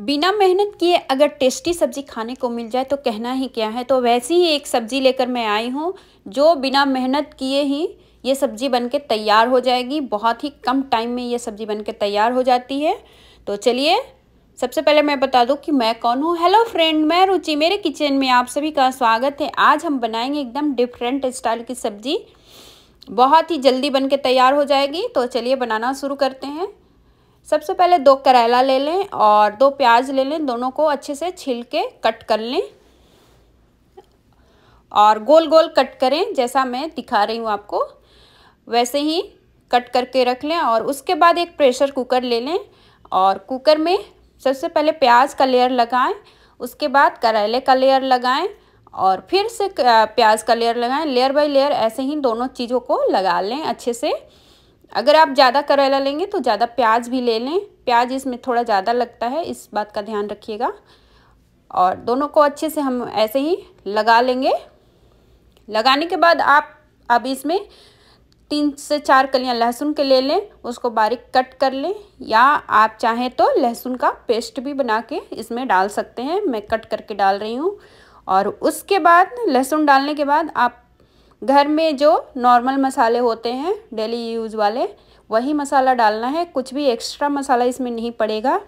बिना मेहनत किए अगर टेस्टी सब्ज़ी खाने को मिल जाए तो कहना ही क्या है तो वैसी ही एक सब्ज़ी लेकर मैं आई हूँ जो बिना मेहनत किए ही ये सब्ज़ी बन के तैयार हो जाएगी बहुत ही कम टाइम में ये सब्ज़ी बन के तैयार हो जाती है तो चलिए सबसे पहले मैं बता दूँ कि मैं कौन हूँ हेलो फ्रेंड मैं रुचि मेरे किचन में आप सभी का स्वागत है आज हम बनाएंगे एकदम डिफरेंट स्टाइल की सब्ज़ी बहुत ही जल्दी बन के तैयार हो जाएगी तो चलिए बनाना शुरू करते हैं सबसे पहले दो करेला ले लें और दो प्याज ले लें दोनों को अच्छे से छिल के कट कर लें और गोल गोल कट करें जैसा मैं दिखा रही हूँ आपको वैसे ही कट करके रख लें और उसके बाद एक प्रेशर कुकर ले लें और कुकर में सबसे पहले प्याज का लेयर लगाएं उसके बाद करेले का लेयर लगाएं और फिर से प्याज का लेयर लगाएं लेयर बाय लेयर ऐसे ही दोनों चीज़ों को लगा लें अच्छे से अगर आप ज़्यादा करेला लेंगे तो ज़्यादा प्याज भी ले लें प्याज इसमें थोड़ा ज़्यादा लगता है इस बात का ध्यान रखिएगा और दोनों को अच्छे से हम ऐसे ही लगा लेंगे लगाने के बाद आप अब इसमें तीन से चार कलियां लहसुन के ले लें उसको बारीक कट कर लें या आप चाहें तो लहसुन का पेस्ट भी बना के इसमें डाल सकते हैं मैं कट करके डाल रही हूँ और उसके बाद लहसुन डालने के बाद आप घर में जो नॉर्मल मसाले होते हैं डेली यूज़ वाले वही मसाला डालना है कुछ भी एक्स्ट्रा मसाला इसमें नहीं पड़ेगा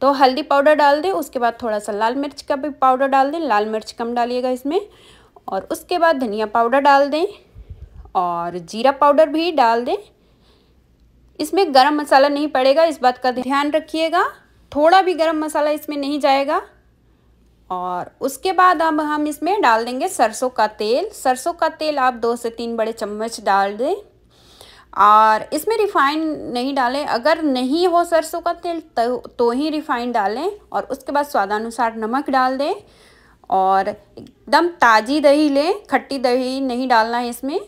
तो हल्दी पाउडर डाल दें उसके बाद थोड़ा सा लाल मिर्च का भी पाउडर डाल दें लाल मिर्च कम डालिएगा इसमें और उसके बाद धनिया पाउडर डाल दें और जीरा पाउडर भी डाल दें इसमें गरम मसाला नहीं पड़ेगा इस बात का ध्यान रखिएगा थोड़ा भी गरम मसाला इसमें नहीं जाएगा और उसके बाद अब हम इसमें डाल देंगे सरसों का तेल सरसों का तेल आप दो से तीन बड़े चम्मच डाल दें और इसमें रिफाइंड नहीं डालें अगर नहीं हो सरसों का तेल तो, तो ही रिफाइंड डालें और उसके बाद स्वादानुसार नमक डाल दें और एकदम ताज़ी दही लें खट्टी दही नहीं डालना है इसमें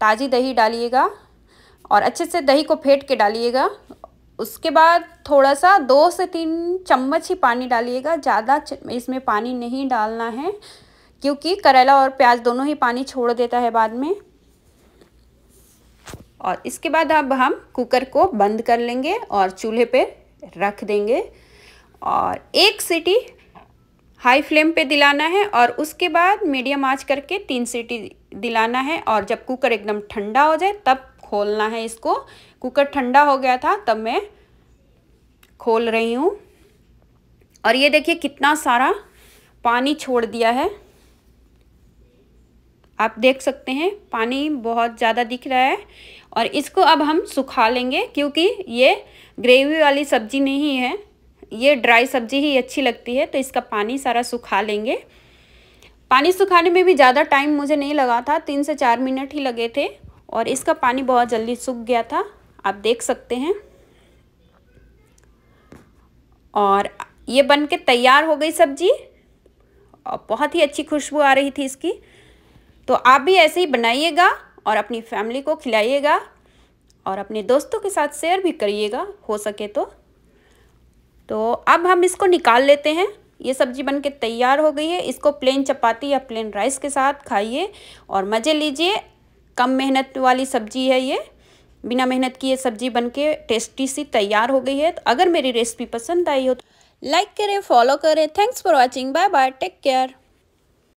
ताज़ी दही डालिएगा और अच्छे से दही को फेंट के डालिएगा उसके बाद थोड़ा सा दो से तीन चम्मच ही पानी डालिएगा ज़्यादा इसमें पानी नहीं डालना है क्योंकि करेला और प्याज दोनों ही पानी छोड़ देता है बाद में और इसके बाद अब हम कुकर को बंद कर लेंगे और चूल्हे पे रख देंगे और एक सीटी हाई फ्लेम पे दिलाना है और उसके बाद मीडियम आंच करके तीन सीटी दिलाना है और जब कुकर एकदम ठंडा हो जाए तब खोलना है इसको कुकर ठंडा हो गया था तब मैं खोल रही हूँ और ये देखिए कितना सारा पानी छोड़ दिया है आप देख सकते हैं पानी बहुत ज़्यादा दिख रहा है और इसको अब हम सुखा लेंगे क्योंकि ये ग्रेवी वाली सब्ज़ी नहीं है ये ड्राई सब्ज़ी ही अच्छी लगती है तो इसका पानी सारा सुखा लेंगे पानी सुखाने में भी ज़्यादा टाइम मुझे नहीं लगा था तीन से चार मिनट ही लगे थे और इसका पानी बहुत जल्दी सूख गया था आप देख सकते हैं और ये बन के तैयार हो गई सब्जी और बहुत ही अच्छी खुशबू आ रही थी इसकी तो आप भी ऐसे ही बनाइएगा और अपनी फैमिली को खिलाइएगा और अपने दोस्तों के साथ शेयर भी करिएगा हो सके तो तो अब हम इसको निकाल लेते हैं ये सब्जी बनके तैयार हो गई है इसको प्लेन चपाती या प्लेन राइस के साथ खाइए और मज़े लीजिए कम मेहनत वाली सब्जी है ये बिना मेहनत की ये सब्जी बनके टेस्टी सी तैयार हो गई है तो अगर मेरी रेसिपी पसंद आई हो तो लाइक करें फॉलो करें thanks for watching bye bye take care